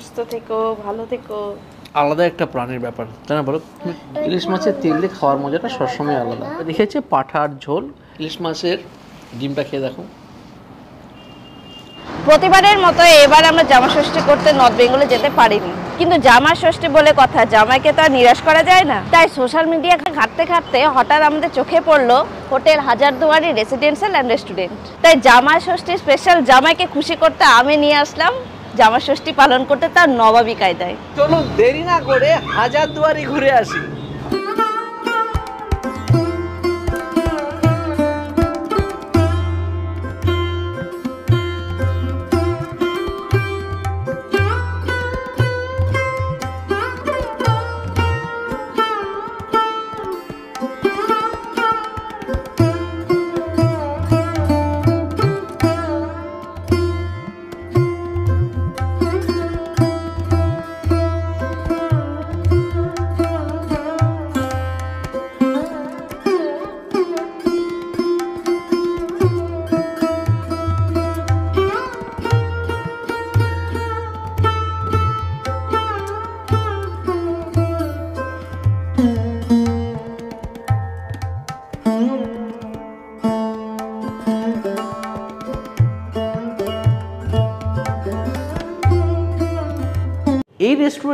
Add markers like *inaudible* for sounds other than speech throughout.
সুস্থ থেকো ভালো থেকো আলাদা একটা প্রাণীর ব্যাপার তাই না বলো ইলিশ মাছের তেল দিয়ে খাওয়ার মজাটা সবসময় আলাদা দেখেছে পাঠার ঝোল ইলিশ মাছের ডিমটা খেয়ে দেখো প্রতিবারের মতো এবার আমরা জামা ষষ্ঠী করতে নর্থ বেঙ্গলে যেতে পারিনি কিন্তু জামা ষষ্ঠী বলে কথা জামাইকে তো আর নিরাশ করা যায় না তাই সোশ্যাল মিডিয়াকে ঘাটতে ঘাটতে হঠাৎ আমাদের চোখে পড়লো hotel Hazarduari residential and restaurant তাই জামা ষষ্ঠী স্পেশাল জামাইকে খুশি করতে আমি নিয়ে আসলাম জামা ষষ্ঠী পালন করতে তার নবাবী কায়দায় চলুন দেরি না করে হাজার দুয়ারি ঘুরে আসি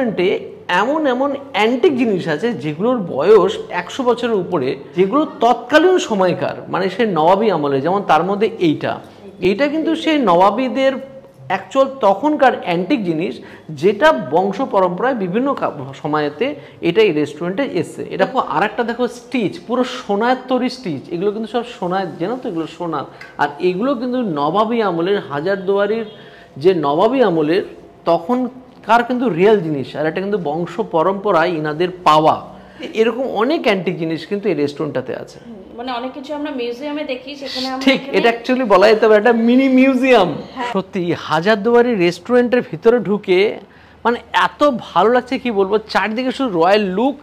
ইনস্ট্রুমেন্টে এমন এমন অ্যান্টিক জিনিস আছে যেগুলোর বয়স একশো বছরের উপরে যেগুলো তৎকালীন সময়কার মানে সে নবাবী আমলে যেমন তার মধ্যে এইটা এইটা কিন্তু সে নবাবীদের অ্যাকচুয়াল তখনকার অ্যান্টিক জিনিস যেটা বংশ পরম্পরায় বিভিন্ন সময়তে এটা এই রেস্টুরেন্টে এসছে এটা আর একটা দেখো স্টিচ পুরো সোনার তৈরি স্টিচ এগুলো কিন্তু সব সোনায় যেন তো এগুলো সোনার আর এগুলো কিন্তু নবাবী আমলের হাজারদুয়ারির যে নবাবী আমলের তখন কার কিন্তু রিয়েল জিনিস আর এটা কিন্তু বংশ পরম্পরায় ইনাদের পাওয়া এরকম অনেক অ্যান্টিক জিনিস কিন্তু এই রেস্টুরেন্টটাতে আছে মানে অনেক কিছু আমরা মিউজিয়ামে দেখি সেখানে ঠিক এটা অ্যাকচুয়ালি বলা যেতে পারে এটা মিনি মিউজিয়াম সত্যি হাজারদুয়ারি রেস্টুরেন্টের ভিতরে ঢুকে মানে এত ভালো লাগছে কি বলবো চারদিকে শুধু রয়্যাল লুক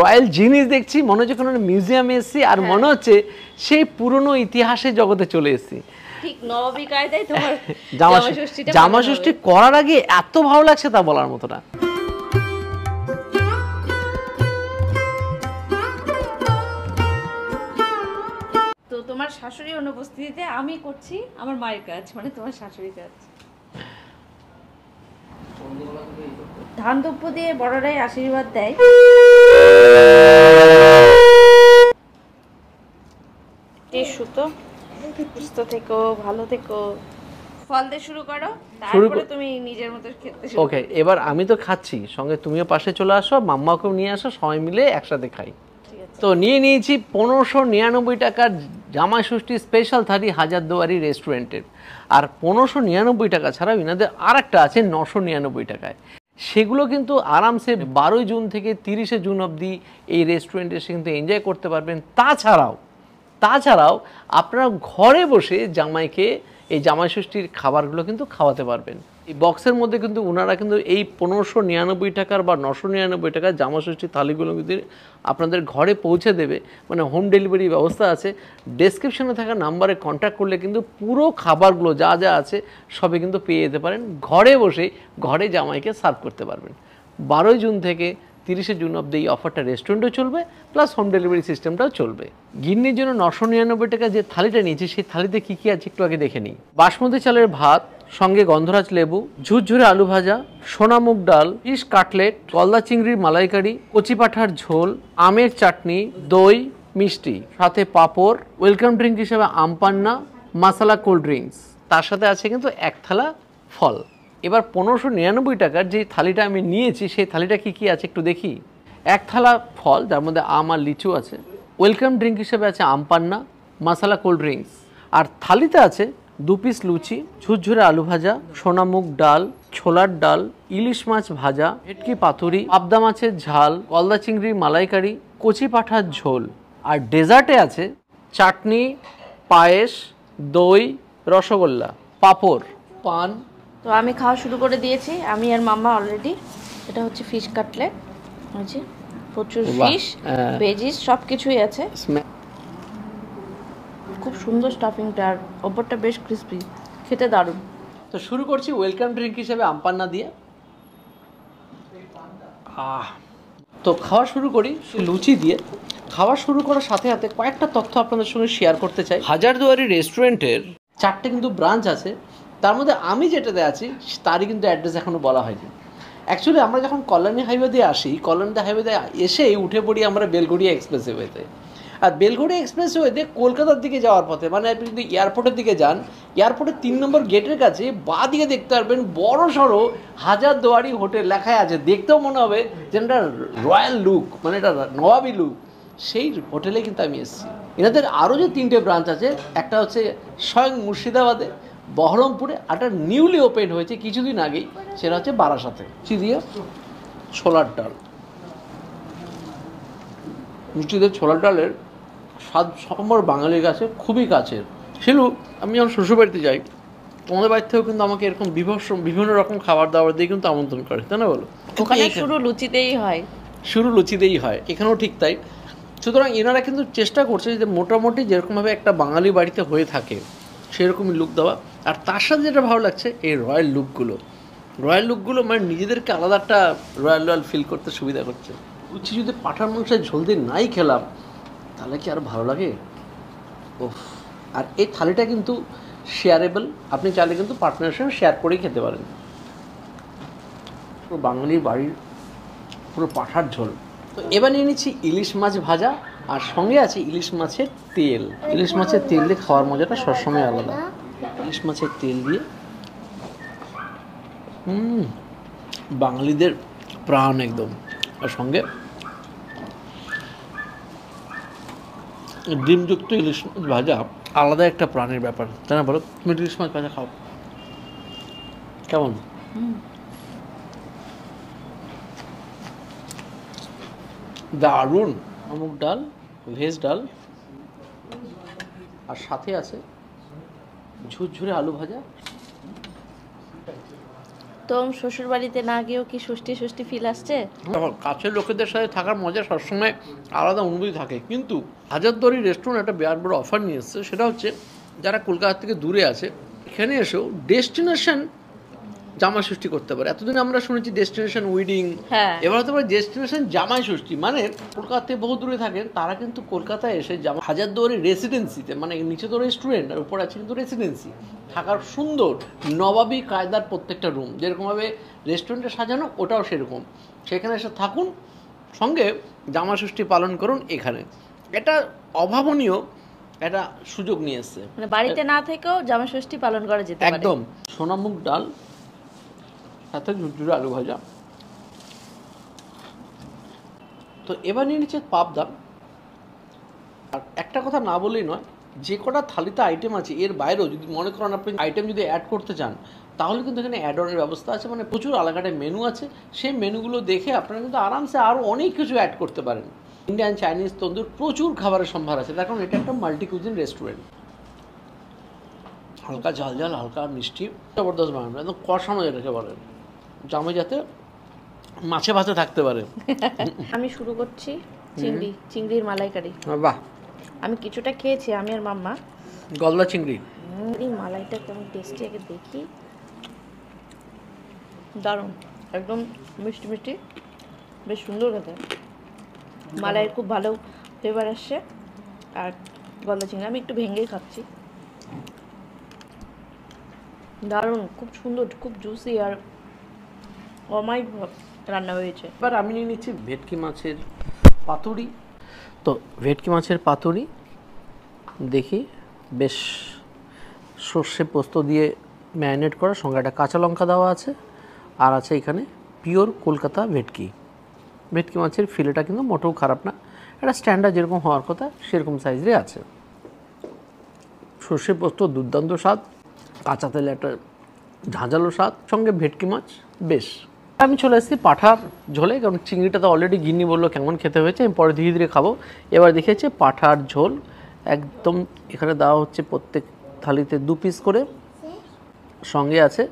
রয়্যাল জিনিস দেখছি মনে হচ্ছে কোনো মিউজিয়ামে এসেছি আর হ্যাঁ। মনে হচ্ছে সেই পুরনো ইতিহাসের জগতে চলে এসেছি *laughs* জামা ষষ্ঠী করার আগে এত ভালো লাগছে তা বলার মতো না তোমার শাশুড়ি অনুপস্থিতিতে আমি করছি আমার মায়ের কাজ মানে তোমার শাশুড়ির কাজ ধান দুব্য দিয়ে বড়রাই আশীর্বাদ দেয় সুতো সুস্থ থেকো ভালো থেকো ফল দিয়ে শুরু করো তুমি নিজের মতো খেতে ওকে এবার আমি তো খাচ্ছি সঙ্গে তুমিও পাশে চলে আসো মাম্মাকেও নিয়ে আসো সবাই মিলে একসাথে খাই তো নিয়ে নিয়েছি পনেরোশো নিরানব্বই টাকার স্পেশাল হাজারদুয়ারি রেস্টুরেন্টের আর পনেরোশো নিরানব্বই টাকা ছাড়াও ইনাদের আর একটা আছে নশো নিরানব্বই টাকায় সেগুলো কিন্তু আরামসে বারোই জুন থেকে তিরিশে জুন অবধি এই রেস্টুরেন্টে এসে কিন্তু এনজয় করতে পারবেন তাছাড়াও তাছাড়াও আপনারা ঘরে বসে জামাইকে এই জামাই ষষ্ঠীর খাবারগুলো কিন্তু খাওয়াতে পারবেন এই বক্সের মধ্যে কিন্তু ওনারা কিন্তু এই পনেরোশো নিরানব্বই টাকার বা নশো নিরানব্বই টাকার জামাষষ্ঠী থালিগুলো কিন্তু আপনাদের ঘরে পৌঁছে দেবে মানে হোম ডেলিভারি ব্যবস্থা আছে ডেসক্রিপশনে থাকা নাম্বারে কন্ট্যাক্ট করলে কিন্তু পুরো খাবারগুলো যা যা আছে সবই কিন্তু পেয়ে যেতে পারেন ঘরে বসে ঘরে জামাইকে সার্ভ করতে পারবেন বারোই জুন থেকে তিরিশে জুন অব্দি এই অফারটা রেস্টুরেন্টও চলবে প্লাস হোম ডেলিভারি সিস্টেমটাও চলবে গিন্নির জন্য নশো নিরানব্বই টাকা যে থালিটা নিয়েছি সেই থালিতে কী কী আছে একটু আগে দেখে নিই বাসমতি চালের ভাত সঙ্গে গন্ধরাজ লেবু ঝুরঝুরে আলু ভাজা সোনা মুগ ডাল ইস কাটলেট গলদা চিংড়ির মালাইকারি পাঠার ঝোল আমের চাটনি দই মিষ্টি সাথে পাঁপড় ওয়েলকাম ড্রিঙ্ক হিসেবে আমপান্না মাসালা কোল্ড ড্রিঙ্কস তার সাথে আছে কিন্তু এক থালা ফল এবার পনেরোশো নিরানব্বই টাকার যে থালিটা আমি নিয়েছি সেই থালিটা কি কি আছে একটু দেখি এক থালা ফল যার মধ্যে আম আর লিচু আছে ওয়েলকাম ড্রিঙ্ক হিসেবে আছে আমপান্না মাসালা কোল্ড ড্রিঙ্কস আর থালিতে আছে দু পিস লুচি ঝুরঝুরে আলু ভাজা সোনামুখ ডাল ছোলার ডাল ইলিশ মাছ ভাজা ভেটকি পাতুরি আবদা মাছের ঝাল কলদা চিংড়ি মালাইকারি কচি পাঠার ঝোল আর ডেজার্টে আছে চাটনি পায়েস দই রসগোল্লা পাপড় পান তো আমি খাওয়া শুরু করে দিয়েছি আমি আর মাম্মা অলরেডি এটা হচ্ছে ফিশ কাটলেট প্রচুর ফিশ ভেজিস সব কিছুই আছে সুন্দর স্টাফিংটা আর ওপরটা বেশ ক্রিস্পি খেতে দারুণ তো শুরু করছি ওয়েলকাম ড্রিঙ্ক হিসেবে আমপান্না দিয়ে আহ তো খাওয়া শুরু করি লুচি দিয়ে খাওয়া শুরু করার সাথে সাথে কয়েকটা তথ্য আপনাদের সঙ্গে শেয়ার করতে চাই হাজারদুয়ারি রেস্টুরেন্টের চারটে কিন্তু ব্রাঞ্চ আছে তার মধ্যে আমি যেটাতে আছি তারই কিন্তু অ্যাড্রেস এখনও বলা হয়নি অ্যাকচুয়ালি আমরা যখন কল্যাণী হাইওয়ে দিয়ে আসি কল্যাণী হাইওয়ে দিয়ে এসেই উঠে পড়ি আমরা বেলগুড়িয়া এক্সপ্রেসওয়েতে আর বেলঘড়ি এক্সপ্রেসওয়েতে কলকাতার দিকে যাওয়ার পথে মানে আপনি যদি এয়ারপোর্টের দিকে যান এয়ারপোর্টের তিন নম্বর গেটের কাছে বা দিকে দেখতে পারবেন বড় সড়ো হাজার দুয়ারি হোটেল লেখায় আছে দেখতেও মনে হবে যে এটা রয়্যাল লুক মানে এটা নবাবি লুক সেই হোটেলে কিন্তু আমি এসেছি এনাদের আরও যে তিনটে ব্রাঞ্চ আছে একটা হচ্ছে স্বয়ং মুর্শিদাবাদে বহরমপুরে একটা নিউলি ওপেন হয়েছে কিছুদিন আগেই সেটা হচ্ছে বারাসাতে দিয়ে ছোলার ডাল মুর্শিদের ছোলার ডালের সম্বর বাঙালির কাছে খুবই কাছের শিলু আমি যখন শ্বশুরবাড়িতে যাই তোমাদের বাড়ি থেকেও কিন্তু আমাকে এরকম বিভস বিভিন্ন রকম খাবার দাবার দিয়ে কিন্তু আমন্ত্রণ করে তাই না বলো ওখানে শুরু লুচিতেই হয় শুরু লুচিতেই হয় এখানেও ঠিক তাই সুতরাং এনারা কিন্তু চেষ্টা করছে যে মোটামুটি যেরকমভাবে একটা বাঙালি বাড়িতে হয়ে থাকে সেরকমই লুক দেওয়া আর তার সাথে যেটা ভালো লাগছে এই রয়্যাল লুকগুলো রয়্যাল লুকগুলো মানে নিজেদেরকে আলাদা একটা রয়্যাল রয়্যাল ফিল করতে সুবিধা করছে লুচি যদি পাঠার মাংসায় ঝোল দিয়ে নাই খেলাম তাহলে কি আর ভালো লাগে ও আর এই থালিটা কিন্তু শেয়ারেবল আপনি চাইলে কিন্তু পার্টনারের সঙ্গে শেয়ার করেই খেতে পারেন পুরো বাঙালির বাড়ির পুরো পাঠার ঝোল তো এবার নিয়ে নিচ্ছি ইলিশ মাছ ভাজা আর সঙ্গে আছে ইলিশ মাছের তেল ইলিশ মাছের তেল দিয়ে খাওয়ার মজাটা সবসময় আলাদা ইলিশ মাছের তেল দিয়ে বাঙালিদের প্রাণ একদম আর সঙ্গে ডিমযুক্ত ইলিশ মাছ ভাজা আলাদা একটা প্রাণীর ব্যাপার তাই না বলো তুমি ইলিশ মাছ ভাজা খাও কেমন দারুণ অমুক ডাল ভেজ ডাল আর সাথে আছে ঝুরঝুরে আলু ভাজা তোম শ্বশুর বাড়িতে না গিয়েও কি সুষ্টি সুষ্টি ফিল আসছে কাছের লোকেদের সাথে থাকার মজা সবসময় আলাদা অনুভূতি থাকে কিন্তু হাজারদুয়ারি রেস্টুরেন্ট একটা বিরাট বড় অফার নিয়ে এসছে সেটা হচ্ছে যারা কলকাতা থেকে দূরে আছে এখানে এসেও ডেস্টিনেশন জামা ষষ্ঠী করতে পারে এতদিন আমরা শুনেছি ডেস্টিনেশন হ্যাঁ। উইডিং এবার হতে পারে ডেস্টিনেশন জামাই ষষ্ঠী মানে কলকাতা থেকে বহু দূরে থাকেন তারা কিন্তু কলকাতায় এসে জামা হাজারদুয়ারি রেসিডেন্সিতে মানে নিচে তো রেস্টুরেন্ট আর উপর আছে কিন্তু রেসিডেন্সি থাকার সুন্দর নবাবী কায়দার প্রত্যেকটা রুম যেরকমভাবে রেস্টুরেন্টে সাজানো ওটাও সেরকম সেখানে এসে থাকুন সঙ্গে জামা ষষ্ঠী পালন করুন এখানে এটা অভাবনীয় একটা সুযোগ নিয়ে এসছে মানে বাড়িতে না থেকেও জামা ষষ্ঠী পালন করা যেতে একদম সোনামুখ ডাল সাথে ঝুরঝুরে আলু ভাজা তো এবার নিয়ে নিচ্ছে পাবদা আর একটা কথা না বলেই নয় যে কটা থালিতে আইটেম আছে এর বাইরেও যদি মনে করেন আপনি আইটেম যদি অ্যাড করতে চান তাহলে কিন্তু এখানে অ্যাড অনের ব্যবস্থা আছে মানে প্রচুর আলাগাটে মেনু আছে সেই মেনুগুলো দেখে আপনারা কিন্তু আরামসে আরও অনেক কিছু অ্যাড করতে পারেন ইন্ডিয়ান চাইনিজ তন্দুর প্রচুর খাবারের সম্ভার আছে তার কারণ এটা একটা মাল্টি কুজিন রেস্টুরেন্ট হালকা ঝাল ঝাল হালকা মিষ্টি জবরদস্ত বানানো একদম কষানো যেটাকে বলেন জামাই যাতে মাছে ভাতে থাকতে পারে *laughs* আমি শুরু করছি চিংড়ি চিংড়ির মালাইকারি বাহ আমি কিছুটা খেয়েছি আমি আর মাম্মা গলদা চিংড়ি এই মালাইটা কেমন টেস্টি আগে দেখি দারুণ একদম মিষ্টি মিষ্টি বেশ সুন্দর খেতে মালাইয়ের খুব ভালো ফ্লেভার আসছে আর গলদা চিংড়ি আমি একটু ভেঙেই খাচ্ছি দারুণ খুব সুন্দর খুব জুসি আর অমায়িক রান্না হয়েছে এবার আমি নিয়ে নিচ্ছি ভেটকি মাছের পাতুরি তো ভেটকি মাছের পাতুরি দেখি বেশ সর্ষে পোস্ত দিয়ে ম্যারিনেট করা সঙ্গে একটা কাঁচা লঙ্কা দেওয়া আছে আর আছে এখানে পিওর কলকাতা ভেটকি ভেটকি মাছের ফিলেটা কিন্তু মোটেও খারাপ না একটা স্ট্যান্ডার্ড যেরকম হওয়ার কথা সেরকম সাইজে আছে সর্ষে পোস্ত দুর্দান্ত স্বাদ কাঁচা তেলে একটা ঝাঁঝালো স্বাদ সঙ্গে ভেটকি মাছ বেশ আমি চলে এসেছি পাঠার ঝোলে কারণ চিংড়িটা তো অলরেডি গিন্নি বললো কেমন খেতে হয়েছে আমি পরে ধীরে ধীরে খাবো এবার দেখেছি পাঠার ঝোল একদম এখানে দেওয়া হচ্ছে প্রত্যেক থালিতে দু পিস করে সঙ্গে আছে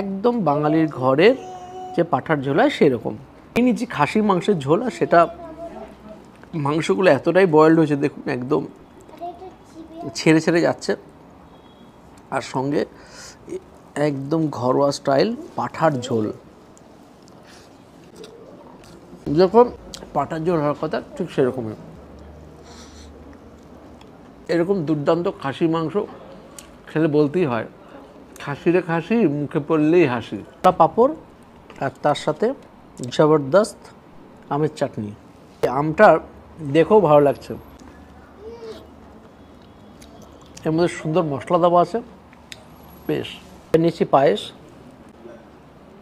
একদম বাঙালির ঘরের যে পাঠার ঝোল হয় সেরকম এই যে খাসি মাংসের ঝোল আর সেটা মাংসগুলো এতটাই বয়েলড হয়েছে দেখুন একদম ছেড়ে ছেড়ে যাচ্ছে আর সঙ্গে একদম ঘরোয়া স্টাইল পাঠার ঝোল যখন পাটার জোর হওয়ার কথা ঠিক সেরকমই এরকম দুর্দান্ত খাসি মাংস খেলে বলতেই হয় খাসিরে খাসি মুখে পড়লেই হাসি তা পাঁপড় আর তার সাথে জবরদস্ত আমের চাটনি আমটা দেখেও ভালো লাগছে এর মধ্যে সুন্দর মশলা দেওয়া আছে বেশ নিচ্ছি পায়েস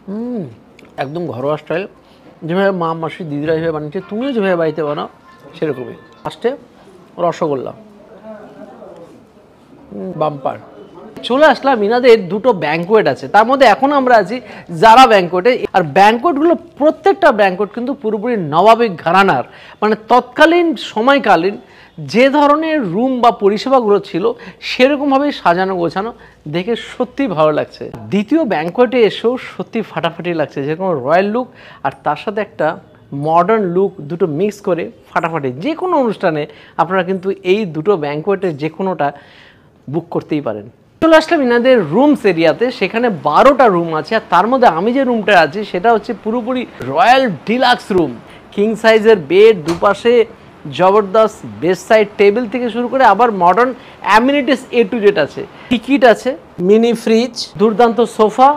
হুম একদম ঘরোয়া স্টাইল যেভাবে মা মাসি দিদিরা যেভাবে বানিয়েছে তুমিও যেভাবে বাড়িতে বানাও সেরকমই লাস্টে রসগোল্লা বাম্পার চলে আসলাম ইনাদের দুটো ব্যাঙ্কোয়েট আছে তার মধ্যে এখন আমরা আছি যারা ব্যাঙ্কোয়েটে আর ব্যাঙ্কোয়েটগুলো প্রত্যেকটা ব্যাঙ্কোয়েট কিন্তু পুরোপুরি নবাবিক ঘরানার মানে তৎকালীন সময়কালীন যে ধরনের রুম বা পরিষেবাগুলো ছিল সেরকমভাবে সাজানো গোছানো দেখে সত্যি ভালো লাগছে দ্বিতীয় ব্যাঙ্কোয়েটে এসেও সত্যি ফাটাফাটি লাগছে যেরকম রয়্যাল লুক আর তার সাথে একটা মডার্ন লুক দুটো মিক্স করে ফাটাফাটি যে কোনো অনুষ্ঠানে আপনারা কিন্তু এই দুটো ব্যাঙ্কোয়েটের যে কোনোটা বুক করতেই পারেন চলে আসলাম ইনাদের রুমস এরিয়াতে সেখানে বারোটা রুম আছে আর তার মধ্যে আমি যে রুমটা আছি সেটা হচ্ছে পুরোপুরি রয়্যাল ডিলাক্স রুম কিং সাইজের বেড দুপাশে জবরদস্ত বেস্ট সাইড টেবিল থেকে শুরু করে আবার modern amenities A to Z আছে টিকিট আছে মিনি ফ্রিজ দুর্দান্ত sofa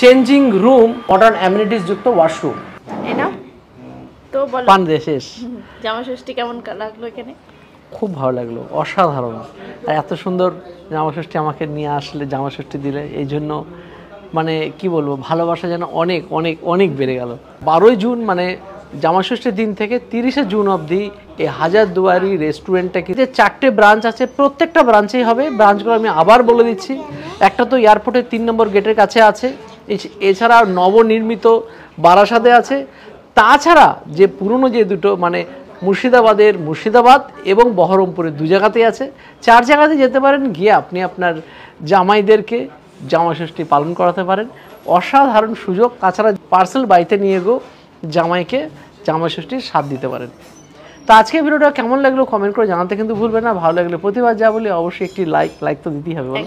changing room modern amenities যুক্ত ওয়াশরুম তো বলো পান দিয়ে শেষ জামা ষষ্ঠী কেমন লাগলো এখানে খুব ভালো লাগলো অসাধারণ আর এত সুন্দর জামা ষষ্ঠী আমাকে নিয়ে আসলে জামা ষষ্ঠী দিলে এই জন্য মানে কি বলবো ভালোবাসা যেন অনেক অনেক অনেক বেড়ে গেল বারোই জুন মানে জামাষষ্ঠীর দিন থেকে তিরিশে জুন অবধি এই হাজারদুয়ারি রেস্টুরেন্টটা যে চারটে ব্রাঞ্চ আছে প্রত্যেকটা ব্রাঞ্চেই হবে ব্রাঞ্চগুলো আমি আবার বলে দিচ্ছি একটা তো এয়ারপোর্টের তিন নম্বর গেটের কাছে আছে এছাড়া নবনির্মিত বারাসাদে আছে তাছাড়া যে পুরনো যে দুটো মানে মুর্শিদাবাদের মুর্শিদাবাদ এবং বহরমপুরের দু জায়গাতেই আছে চার জায়গাতে যেতে পারেন গিয়ে আপনি আপনার জামাইদেরকে জামাষষ্ঠী পালন করাতে পারেন অসাধারণ সুযোগ তাছাড়া পার্সেল বাড়িতে নিয়ে গো জামাইকে জামাই ষষ্ঠীর স্বাদ দিতে পারেন তো আজকে ভিডিওটা কেমন লাগলো কমেন্ট করে জানাতে কিন্তু ভুলবেন না ভালো লাগলে প্রতিবার যা বলি অবশ্যই একটি লাইক লাইক তো দিতেই হবে বলো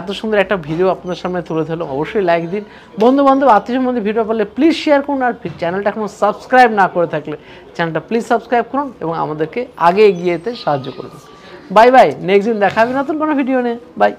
এত সুন্দর একটা ভিডিও আপনার সামনে তুলে ধরলো অবশ্যই লাইক দিন বন্ধু বান্ধব আত্মীয় সম্বন্ধে ভিডিও পেলে প্লিজ শেয়ার করুন আর চ্যানেলটা এখনও সাবস্ক্রাইব না করে থাকলে চ্যানেলটা প্লিজ সাবস্ক্রাইব করুন এবং আমাদেরকে আগে এগিয়ে যেতে সাহায্য করুন বাই বাই নেক্সট দিন দেখাবে নতুন কোনো ভিডিও নেই বাই